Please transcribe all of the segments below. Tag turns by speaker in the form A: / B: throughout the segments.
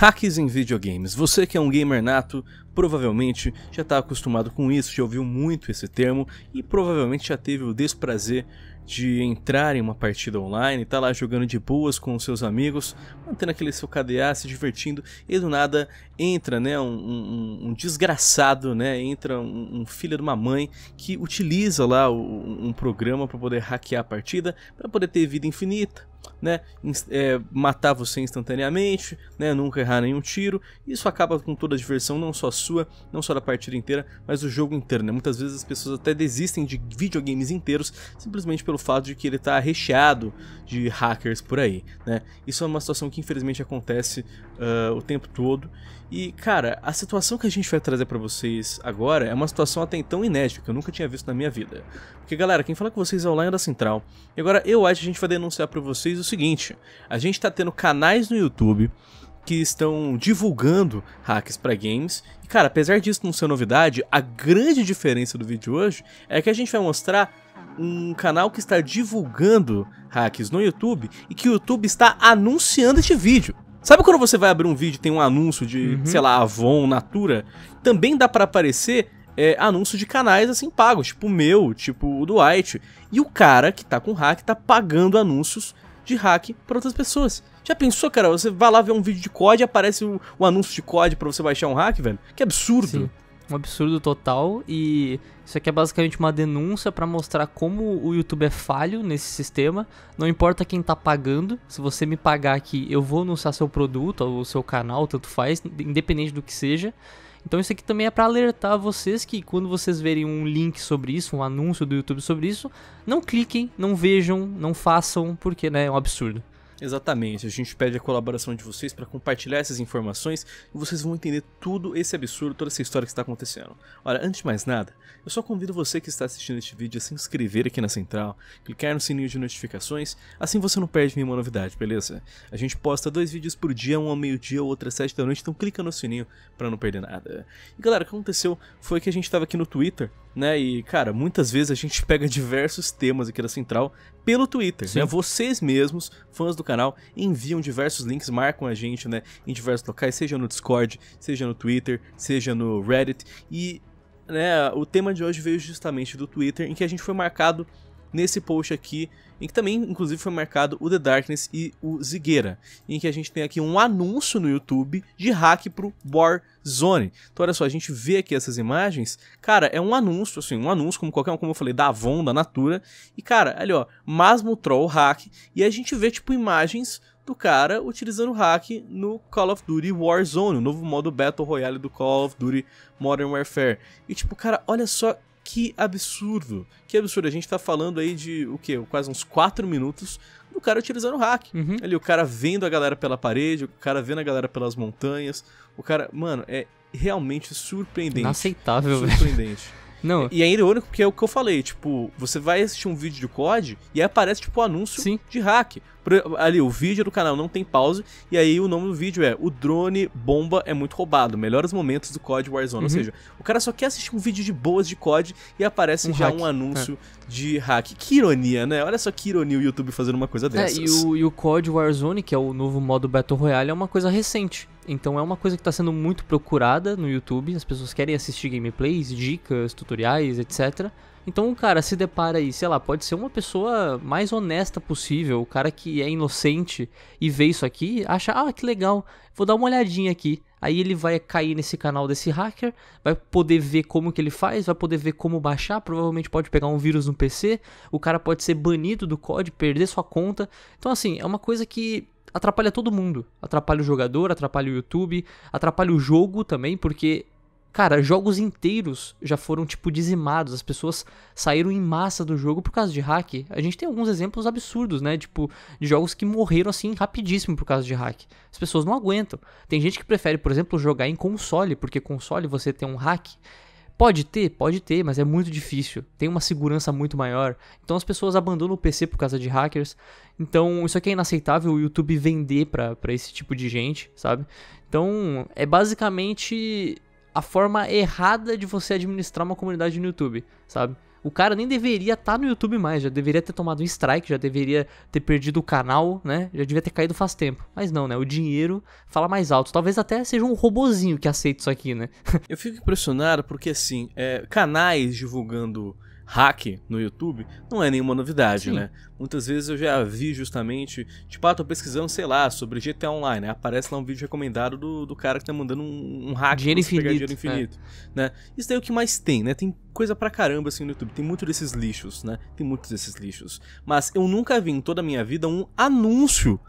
A: Hacks em videogames. Você que é um gamer nato, provavelmente já está acostumado com isso, já ouviu muito esse termo e provavelmente já teve o desprazer de entrar em uma partida online, tá lá jogando de boas com os seus amigos, mantendo aquele seu KDA, se divertindo, e do nada entra, né, um, um, um desgraçado, né, entra um, um, filho de uma mãe que utiliza lá um, programa para poder hackear a partida, para poder ter vida infinita, né, é, matar você instantaneamente, né, nunca errar nenhum tiro, isso acaba com toda a diversão, não só sua, não só da partida inteira, mas do jogo inteiro. Né? Muitas vezes as pessoas até desistem de videogames inteiros simplesmente pelo fato de que ele está recheado de hackers por aí. Né? Isso é uma situação que infelizmente acontece uh, o tempo todo. E cara, a situação que a gente vai trazer para vocês agora é uma situação até então inédita que eu nunca tinha visto na minha vida. Porque galera, quem fala com vocês é o Lion da Central. E agora eu acho que a gente vai denunciar para vocês o seguinte: a gente está tendo canais no YouTube que estão divulgando hacks para games. E cara, apesar disso não ser novidade, a grande diferença do vídeo hoje é que a gente vai mostrar um canal que está divulgando hacks no YouTube e que o YouTube está anunciando este vídeo. Sabe quando você vai abrir um vídeo e tem um anúncio de, uhum. sei lá, Avon, Natura? Também dá para aparecer é, anúncio de canais assim pagos, tipo o meu, tipo o do White. E o cara que tá com hack tá pagando anúncios de hack para outras pessoas. Já pensou, cara? Você vai lá ver um vídeo de COD e aparece
B: o, anúncio de COD para você baixar um hack, velho? Que absurdo. Sim um absurdo total e isso aqui é basicamente uma denúncia para mostrar como o YouTube é falho nesse sistema. Não importa quem tá pagando, se você me pagar aqui, eu vou anunciar seu produto ou seu canal, tanto faz, independente do que seja. Então isso aqui também é para alertar vocês que quando vocês verem um link sobre isso, um anúncio do YouTube sobre isso, não cliquem, não vejam, não façam, porque né, é um absurdo.
A: Exatamente, a gente pede a colaboração de vocês para compartilhar essas informações e vocês vão entender tudo esse absurdo, toda essa história que está acontecendo. Olha, antes de mais nada, eu só convido você que está assistindo este vídeo a se inscrever aqui na Central, clicar no sininho de notificações, assim você não perde nenhuma novidade, beleza? A gente posta dois vídeos por dia, um ao meio-dia, outro às sete da noite, então clica no sininho para não perder nada. E galera, o que aconteceu foi que a gente estava aqui no Twitter, né, e cara, muitas vezes a gente pega diversos temas aqui da Central pelo Twitter, né? Sim. né, vocês mesmos, fãs do canal, enviam diversos links, marcam a gente, né, em diversos locais, seja no Discord, seja no Twitter, seja no Reddit. E né, o tema de hoje veio justamente do Twitter, em que a gente foi marcado nesse post aqui, em que também, inclusive, foi marcado o The Darkness e o Zigueira, em que a gente tem aqui um anúncio no YouTube de hack pro Warzone. Então, olha só, a gente vê aqui essas imagens, cara, é um anúncio, assim, um anúncio como qualquer um, como eu falei, da Avon, da Natura, e cara, ali ó, Masmo Troll hack, e a gente vê, tipo, imagens do cara utilizando o hack no Call of Duty Warzone, o novo modo Battle Royale do Call of Duty Modern Warfare. E tipo, cara, olha só que absurdo. Que absurdo. A gente tá falando aí de o quê? Quase uns 4 minutos do cara utilizando o hack. Uhum. Ali, o cara vendo a galera pela parede, o cara vendo a galera pelas montanhas. O cara. Mano, é realmente surpreendente. Inaceitável, Surpreendente. Não. E é o único que é o que eu falei, tipo, você vai assistir um vídeo de COD e aí aparece, tipo, um anúncio Sim. de hack ali, o vídeo do canal não tem pause, e aí o nome do vídeo é O Drone Bomba é Muito Roubado, Melhores Momentos do COD Warzone. Uhum. Ou seja, o cara só quer assistir um vídeo de boas de COD e aparece um já hack. um é. anúncio é. de hack. Que ironia, né? Olha só que ironia o YouTube fazendo uma coisa é, dessas. É, e
B: o, e o COD Warzone, que é o novo modo Battle Royale, é uma coisa recente. Então é uma coisa que está sendo muito procurada no YouTube. As pessoas querem assistir gameplays, dicas, tutoriais, etc. Então o cara se depara aí, sei lá, pode ser uma pessoa mais honesta possível, o cara que é inocente e vê isso aqui, acha, ah, que legal, vou dar uma olhadinha aqui. Aí ele vai cair nesse canal desse hacker, vai poder ver como que ele faz, vai poder ver como baixar, provavelmente pode pegar um vírus no PC, o cara pode ser banido do COD, perder sua conta. Então assim, é uma coisa que atrapalha todo mundo. Atrapalha o jogador, atrapalha o YouTube, atrapalha o jogo também, porque Cara, jogos inteiros já foram, tipo, dizimados. As pessoas saíram em massa do jogo por causa de hack. A gente tem alguns exemplos absurdos, né? Tipo, de jogos que morreram, assim, rapidíssimo por causa de hack. As pessoas não aguentam. Tem gente que prefere, por exemplo, jogar em console, porque console você tem um hack. Pode ter, pode ter, mas é muito difícil. Tem uma segurança muito maior. Então as pessoas abandonam o PC por causa de hackers. Então isso aqui é inaceitável o YouTube vender pra, pra esse tipo de gente, sabe? Então é basicamente a forma errada de você administrar uma comunidade no YouTube, sabe? O cara nem deveria estar tá no YouTube mais, já deveria ter tomado um strike, já deveria ter perdido o canal, né? Já devia ter caído faz tempo. Mas não, né? O dinheiro fala mais alto. Talvez até seja um robozinho que aceita isso aqui, né? Eu fico impressionado porque, assim,
A: é, canais divulgando hack no YouTube não é nenhuma novidade, Sim. né? Muitas vezes eu já vi justamente, tipo, ah, tô pesquisando, sei lá, sobre GTA Online, né? Aparece lá um vídeo recomendado do, do cara que tá mandando um, um hack dinheiro infinito, pegar dinheiro é. infinito, é. né? Isso daí é o que mais tem, né? Tem coisa pra caramba assim no YouTube, tem muito desses lixos, né? Tem muitos desses lixos. Mas eu nunca vi em toda a minha vida um anúncio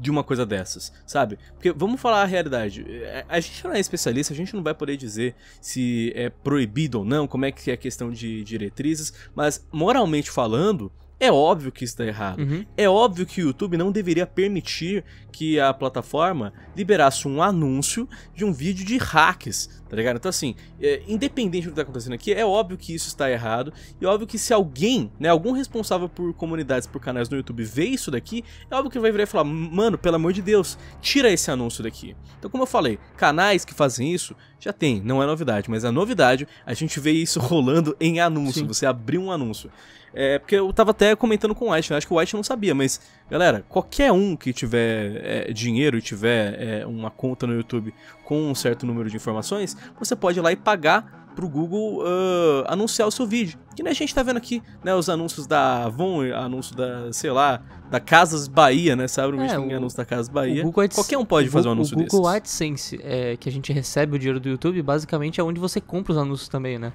A: de uma coisa dessas, sabe? Porque vamos falar a realidade. É, a gente não é especialista, a gente não vai poder dizer se é proibido ou não, como é que é a questão de diretrizes, mas moralmente falando, é óbvio que está errado. Uhum. É óbvio que o YouTube não deveria permitir que a plataforma liberasse um anúncio de um vídeo de hacks, tá ligado? Então, assim, é, independente do que está acontecendo aqui, é óbvio que isso está errado. E é óbvio que se alguém, né, algum responsável por comunidades, por canais no YouTube, vê isso daqui, é óbvio que ele vai virar e falar: mano, pelo amor de Deus, tira esse anúncio daqui. Então, como eu falei, canais que fazem isso, já tem, não é novidade, mas a é novidade, a gente vê isso rolando em anúncio, Sim. você abrir um anúncio. É, porque eu tava até comentando com o White, né, acho que o White não sabia, mas, galera, qualquer um que tiver é, dinheiro e tiver é, uma conta no YouTube com um certo número de informações, você pode ir lá e pagar pro Google uh, anunciar o seu vídeo. Que né, a gente tá vendo aqui, né, os anúncios da Avon, anúncio da, sei lá, da Casas Bahia, né? Sabe é, o é, anúncio da Casas Bahia? Qualquer um pode fazer um anúncio desse. O Google
B: desses. AdSense, é, que a gente recebe o dinheiro do YouTube, basicamente é onde você compra os anúncios também, né?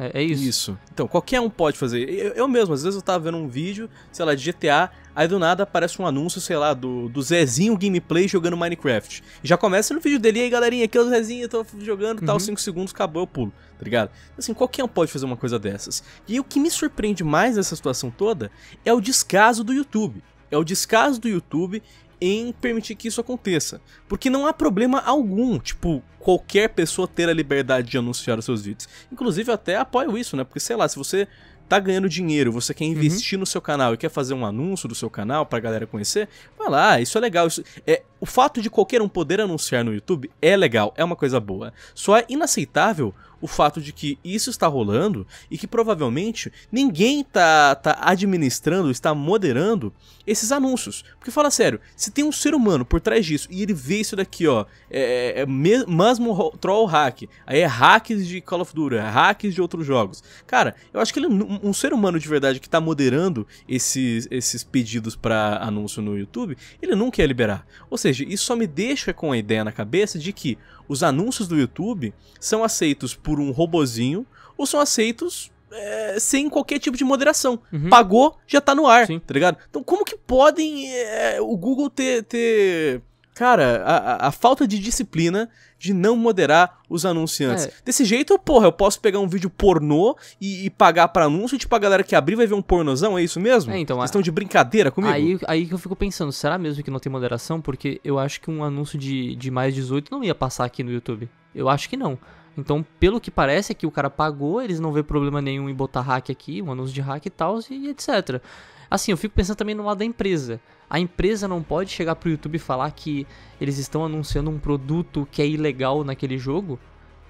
B: É, é isso. Isso. Então, qualquer um pode fazer. Eu, eu, mesmo, às vezes eu tava vendo um vídeo, sei
A: lá, de GTA, aí do nada aparece um anúncio, sei lá, do, do Zezinho Gameplay jogando Minecraft. E já começa no vídeo dele, aí galerinha, aqui é o Zezinho, eu tô jogando, uhum. tal, 5 segundos, acabou, eu pulo, tá ligado? Assim, qualquer um pode fazer uma coisa dessas. E o que me surpreende mais nessa situação toda é o descaso do YouTube é o descaso do YouTube em permitir que isso aconteça. Porque não há problema algum, tipo, qualquer pessoa ter a liberdade de anunciar os seus vídeos. Inclusive, eu até apoio isso, né? Porque, sei lá, se você tá ganhando dinheiro, você quer uhum. investir uhum. no seu canal e quer fazer um anúncio do seu canal pra galera conhecer, vai lá, isso é legal. Isso é O fato de qualquer um poder anunciar no YouTube é legal, é uma coisa boa. Só é inaceitável o fato de que isso está rolando e que provavelmente ninguém tá, tá administrando, está moderando esses anúncios. Porque fala sério, se tem um ser humano por trás disso e ele vê isso daqui, ó, é, é, é mesmo troll hack, aí é hacks de Call of Duty, é hacks de outros jogos. Cara, eu acho que ele, um, um ser humano de verdade que está moderando esses, esses pedidos para anúncio no YouTube, ele não quer liberar. Ou seja, isso só me deixa com a ideia na cabeça de que os anúncios do YouTube são aceitos por por um robozinho ou são aceitos é, sem qualquer tipo de moderação. Uhum. Pagou, já tá no ar, Sim. tá ligado? Então, como que podem é, o Google ter. ter... Cara, a, a, falta de disciplina de não moderar os anunciantes. É. Desse jeito, porra, eu posso pegar um
B: vídeo pornô e, e pagar para anúncio, tipo, a galera que abrir vai ver um pornozão, é isso mesmo? É, então, Vocês estão de brincadeira comigo? Aí, aí que eu fico pensando, será mesmo que não tem moderação? Porque eu acho que um anúncio de, de mais 18 não ia passar aqui no YouTube. Eu acho que não. Então, pelo que parece, aqui é o cara pagou, eles não vê problema nenhum em botar hack aqui, um anúncio de hack e tal, e etc. Assim, eu fico pensando também no lado da empresa. A empresa não pode chegar pro YouTube e falar que eles estão anunciando um produto que é ilegal naquele jogo,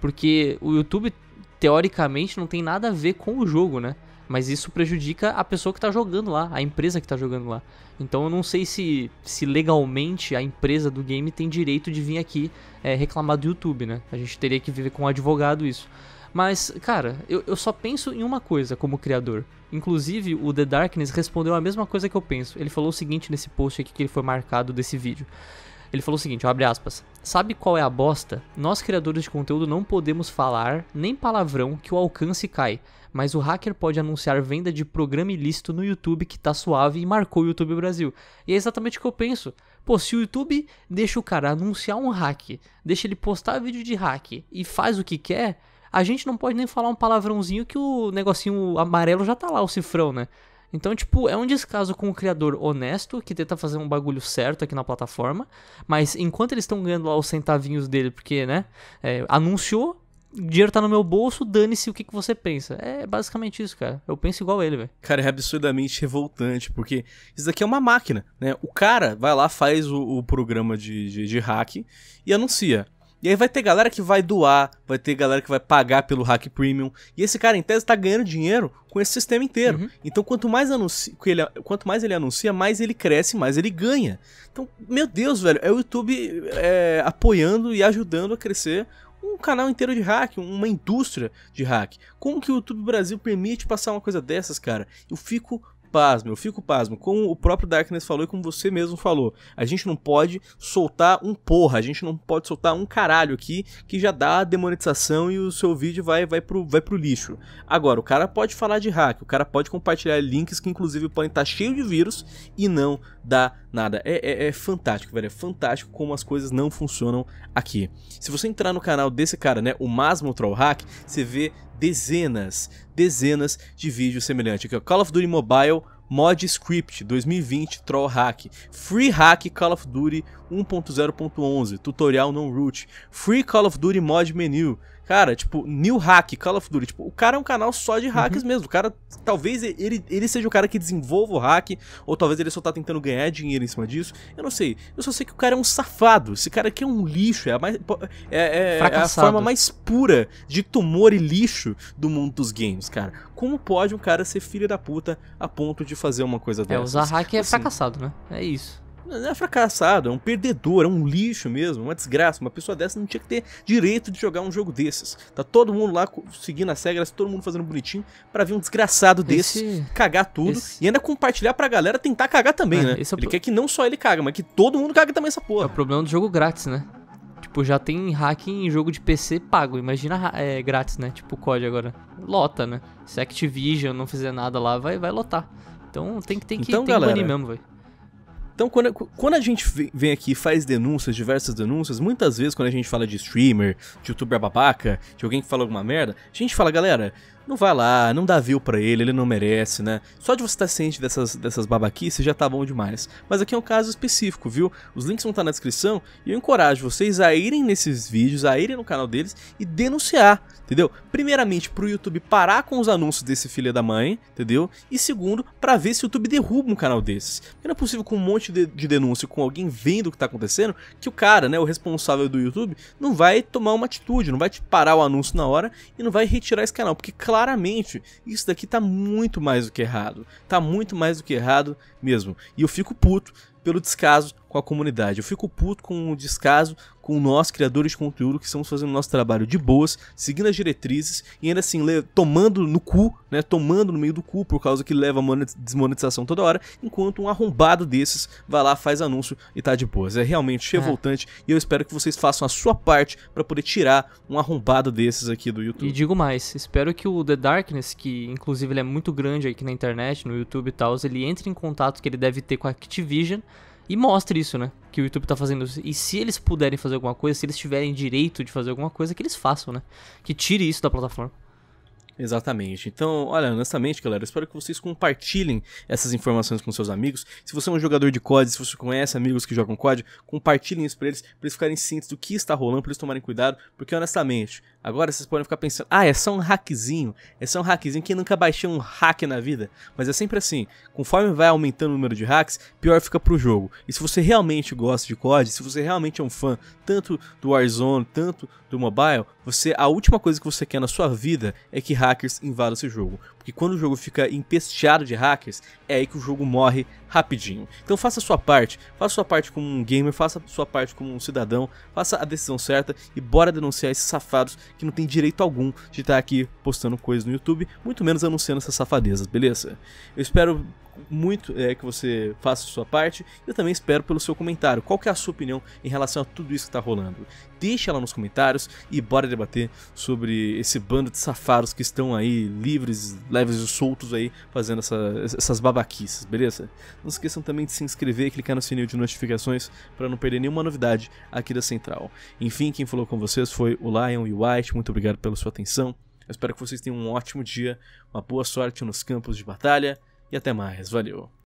B: porque o YouTube, teoricamente, não tem nada a ver com o jogo, né? Mas isso prejudica a pessoa que está jogando lá, a empresa que está jogando lá. Então eu não sei se, se legalmente a empresa do game tem direito de vir aqui é, reclamar do YouTube, né? A gente teria que viver com um advogado isso. Mas, cara, eu, eu só penso em uma coisa como criador. Inclusive, o The Darkness respondeu a mesma coisa que eu penso. Ele falou o seguinte nesse post aqui que ele foi marcado desse vídeo. Ele falou o seguinte, abre aspas. Sabe qual é a bosta? Nós criadores de conteúdo não podemos falar nem palavrão que o alcance cai, mas o hacker pode anunciar venda de programa ilícito no YouTube que tá suave e marcou o YouTube Brasil. E é exatamente o que eu penso. Pô, se o YouTube deixa o cara anunciar um hack, deixa ele postar vídeo de hack e faz o que quer, a gente não pode nem falar um palavrãozinho que o negocinho amarelo já tá lá, o cifrão, né? Então, tipo, é um descaso com o criador honesto que tenta fazer um bagulho certo aqui na plataforma, mas enquanto eles estão ganhando lá os centavinhos dele, porque, né, é, anunciou, o dinheiro tá no meu bolso, dane-se o que, que você pensa. É basicamente isso, cara. Eu penso igual ele, velho.
A: Cara, é absurdamente revoltante, porque isso daqui é uma máquina, né? O cara vai lá, faz o, o programa de, de, de hack e anuncia. E aí vai ter galera que vai doar, vai ter galera que vai pagar pelo hack premium. E esse cara, em tese, tá ganhando dinheiro com esse sistema inteiro. Uhum. Então, quanto mais, anuncia, ele, quanto mais ele anuncia, mais ele cresce, mais ele ganha. Então, meu Deus, velho, é o YouTube é, apoiando e ajudando a crescer um canal inteiro de hack, uma indústria de hack. Como que o YouTube Brasil permite passar uma coisa dessas, cara? Eu fico pasmo, eu fico pasmo, como o próprio Darkness falou e como você mesmo falou. A gente não pode soltar um porra, a gente não pode soltar um caralho aqui que já dá a demonetização e o seu vídeo vai, vai, pro, vai pro lixo. Agora, o cara pode falar de hack, o cara pode compartilhar links que inclusive podem estar tá cheio de vírus e não dá nada. É, é, é fantástico, velho, é fantástico como as coisas não funcionam aqui. Se você entrar no canal desse cara, né, o Masmo Troll Hack, você vê dezenas, dezenas de vídeos semelhantes. Aqui, ó, Call of Duty Mobile Mod Script 2020 Troll Hack, Free Hack Call of Duty 1.0.11, Tutorial Non Root, Free Call of Duty Mod Menu, Cara, tipo, New Hack, Call of Duty. Tipo, o cara é um canal só de hacks uhum. mesmo. O cara, talvez ele, ele seja o cara que desenvolva o hack, ou talvez ele só tá tentando ganhar dinheiro em cima disso. Eu não sei. Eu só sei que o cara é um safado. Esse cara aqui é um lixo. É a, mais, é, é, é a forma mais pura de tumor e lixo do mundo dos games, cara. Como pode um cara ser filho da puta a ponto de fazer uma coisa dessa? É, usar hack é assim, fracassado,
B: né? É isso.
A: Não é fracassado, é um perdedor, é um lixo mesmo, uma desgraça. Uma pessoa dessa não tinha que ter direito de jogar um jogo desses. Tá todo mundo lá seguindo as regras, todo mundo fazendo bonitinho para ver um desgraçado desse esse... cagar tudo esse... e ainda compartilhar pra galera
B: tentar cagar também, é, né? É ele pro... quer que não só ele caga, mas que todo mundo caga também essa porra. É o problema do jogo grátis, né? Tipo, já tem hacking em jogo de PC pago. Imagina é, grátis, né? Tipo COD agora. Lota, né? Se Activision não fizer nada lá, vai, vai lotar. Então tem que, tem que, então, tem galera, que banir mesmo, velho.
A: Então, quando, quando a gente vem aqui e faz denúncias, diversas denúncias, muitas vezes quando a gente fala de streamer, de youtuber babaca, de alguém que fala alguma merda, a gente fala, galera, não vai lá, não dá view pra ele, ele não merece, né? Só de você estar tá ciente dessas, dessas babaquices já tá bom demais. Mas aqui é um caso específico, viu? Os links vão estar tá na descrição e eu encorajo vocês a irem nesses vídeos, a irem no canal deles e denunciar, entendeu? Primeiramente, pro YouTube parar com os anúncios desse filho da mãe, entendeu? E segundo, para ver se o YouTube derruba um canal desses. Porque não é possível com um monte de, de denúncia, com alguém vendo o que tá acontecendo, que o cara, né, o responsável do YouTube, não vai tomar uma atitude, não vai te parar o anúncio na hora e não vai retirar esse canal. Porque, claro, claramente, isso daqui tá muito mais do que errado. Tá muito mais do que errado mesmo. E eu fico puto pelo descaso com a comunidade. Eu fico puto com o descaso com nós, criadores de conteúdo, que estamos fazendo nosso trabalho de boas, seguindo as diretrizes e ainda assim tomando no cu, né? Tomando no meio do cu por causa que leva desmonetização toda hora, enquanto um arrombado desses vai lá, faz anúncio e tá de boas. É realmente é. revoltante é. e eu espero que
B: vocês façam a sua parte para poder tirar um arrombado desses aqui do YouTube. E digo mais, espero que o The Darkness, que inclusive ele é muito grande aqui na internet, no YouTube e tal, ele entre em contato que ele deve ter com a Activision e mostre isso, né? Que o YouTube tá fazendo isso. E se eles puderem fazer alguma coisa, se eles tiverem direito de fazer alguma coisa, que eles façam, né? Que tire isso da plataforma.
A: Exatamente. Então, olha, honestamente, galera, espero que vocês compartilhem essas informações com seus amigos. Se você é um jogador de COD, se você conhece amigos que jogam COD, compartilhem isso pra eles, pra eles ficarem cientes do que está rolando, pra eles tomarem cuidado, porque honestamente, Agora vocês podem ficar pensando, ah, é só um hackzinho, é só um hackzinho, quem nunca baixou um hack na vida? Mas é sempre assim, conforme vai aumentando o número de hacks, pior fica pro jogo. E se você realmente gosta de COD, se você realmente é um fã tanto do Warzone, tanto do mobile, você a última coisa que você quer na sua vida é que hackers invadam esse jogo. Porque quando o jogo fica empesteado de hackers, é aí que o jogo morre rapidinho. Então faça a sua parte, faça a sua parte como um gamer, faça a sua parte como um cidadão, faça a decisão certa e bora denunciar esses safados que não tem direito algum de estar tá aqui postando coisas no YouTube, muito menos anunciando essas safadezas, beleza? Eu espero muito é, que você faça a sua parte. Eu também espero pelo seu comentário. Qual que é a sua opinião em relação a tudo isso que está rolando? Deixa lá nos comentários e bora debater sobre esse bando de safaros que estão aí livres, leves e soltos aí fazendo essa, essas babaquices, beleza? Não se esqueçam também de se inscrever e clicar no sininho de notificações para não perder nenhuma novidade aqui da Central. Enfim, quem falou com vocês foi o Lion e o White. Muito obrigado pela sua atenção. Eu espero que vocês tenham um ótimo dia, uma boa sorte nos campos de batalha e até mais. Valeu!